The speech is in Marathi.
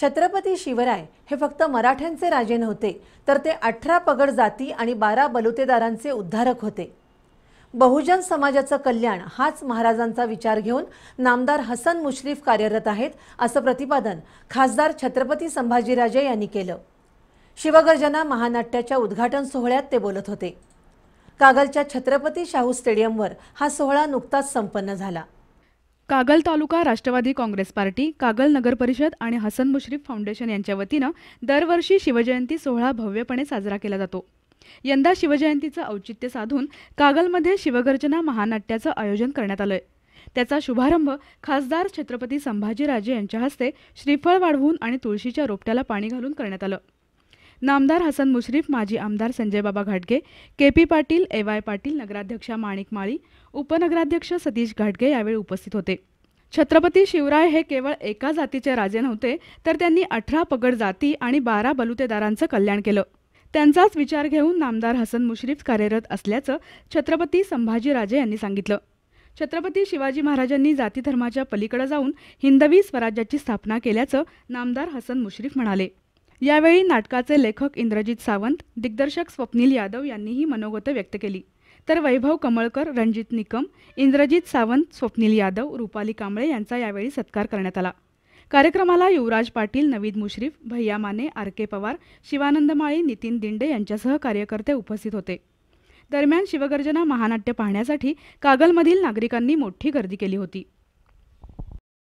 छत्रपती शिवराय हे फक्त मराठ्यांचे राजे नव्हते तर ते अठरा पगड जाती आणि बारा बलुतेदारांचे उद्धारक होते बहुजन समाजाचं कल्याण हाच महाराजांचा विचार घेऊन नामदार हसन मुश्रीफ कार्यरत आहेत असं प्रतिपादन खासदार छत्रपती संभाजीराजे यांनी केलं शिवगर्जना महानाट्याच्या उद्घाटन सोहळ्यात ते बोलत होते कागलच्या छत्रपती शाहू स्टेडियमवर हा सोहळा नुकताच संपन्न झाला कागल तालुका राष्ट्रवादी काँग्रेस पार्टी कागल नगर परिषद आणि हसन मुश्रीफ फाउंडेशन यांच्या वतीनं दरवर्षी शिवजयंती सोहळा भव्यपणे साजरा केला जातो यंदा शिवजयंतीचं औचित्य साधून कागलमध्ये शिवगर्जना महानाट्याचं आयोजन करण्यात आलंय त्याचा शुभारंभ खासदार छत्रपती संभाजीराजे यांच्या हस्ते श्रीफळ वाढवून आणि तुळशीच्या रोपट्याला पाणी घालून करण्यात आलं नामदार हसन मुश्रीफ माजी आमदार संजयबाबा घाटगे K P Patil A Y Patil नगराध्यक्षा माणिक माळी उपनगराध्यक्ष सतीश घाटगे यावेळी उपस्थित होते छत्रपती शिवराय हे केवळ एका जातीचे राजे नव्हते तर त्यांनी अठरा पगड जाती आणि बारा बलुतेदारांचं कल्याण केलं त्यांचाच विचार घेऊन नामदार हसन मुश्रीफ कार्यरत असल्याचं छत्रपती संभाजीराजे यांनी सांगितलं छत्रपती शिवाजी महाराजांनी जातीधर्माच्या पलीकडे जाऊन हिंदवी स्वराज्याची स्थापना केल्याचं नामदार हसन मुश्रीफ म्हणाले यावेळी नाटकाचे लेखक इंद्रजित सावंत दिग्दर्शक स्वप्नील यादव यांनीही मनोगत व्यक्त केली तर वैभव कमळकर रणजित निकम इंद्रजित सावंत स्वप्नील यादव रुपाली कांबळे यांचा यावेळी सत्कार करण्यात आला कार्यक्रमाला युवराज पाटील नवीद मुश्रीफ भैया माने आर के पवार शिवानंद माळी नितीन दिंडे यांच्यासह कार्यकर्ते उपस्थित होते दरम्यान शिवगर्जना महानाट्य पाहण्यासाठी कागलमधील नागरिकांनी मोठी गर्दी केली होती